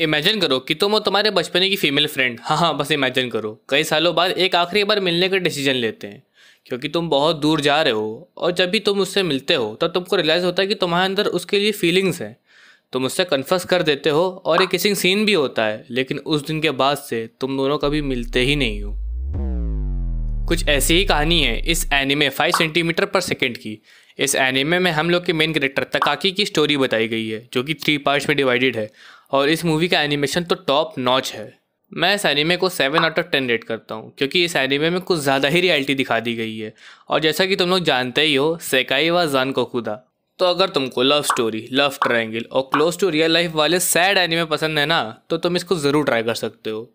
imagine करो कि तुम और तुम्हारे बचपने की फीमेल फ्रेंड हाँ हाँ बस इमेजिन करो कई सालों बाद एक आखिरी बार मिलने का डिसीजन लेते हैं क्योंकि तुम बहुत दूर जा रहे हो और जब भी तुम उससे मिलते हो तब तुमको रियलाइज़ होता है कि तुम्हारे अंदर उसके लिए फीलिंग्स हैं तुम उससे कन्फर्स कर देते हो और एक किसिंग सीन भी होता है लेकिन उस दिन के बाद से तुम दोनों कभी मिलते ही नहीं हो कुछ ऐसी ही कहानी है इस anime five centimetre per second की इस एनिमे में हम लोग के मेन करेक्टर तकाकी की स्टोरी बताई गई है जो कि थ्री पार्ट्स में डिवाइडेड है और इस मूवी का एनिमेशन तो टॉप नॉच है मैं इस एनिमे को seven out of ten rate करता हूँ क्योंकि इस एनिमे में कुछ ज़्यादा ही रियलिटी दिखा दी गई है और जैसा कि तुम लोग जानते ही हो सेकाई व जान को खुदा तो अगर तुमको लव स्टोरी लव ट्रायंगल और क्लोज टू रियल लाइफ वाले सैड एनिमे पसंद है ना तो तुम इसको ज़रूर ट्राई कर सकते हो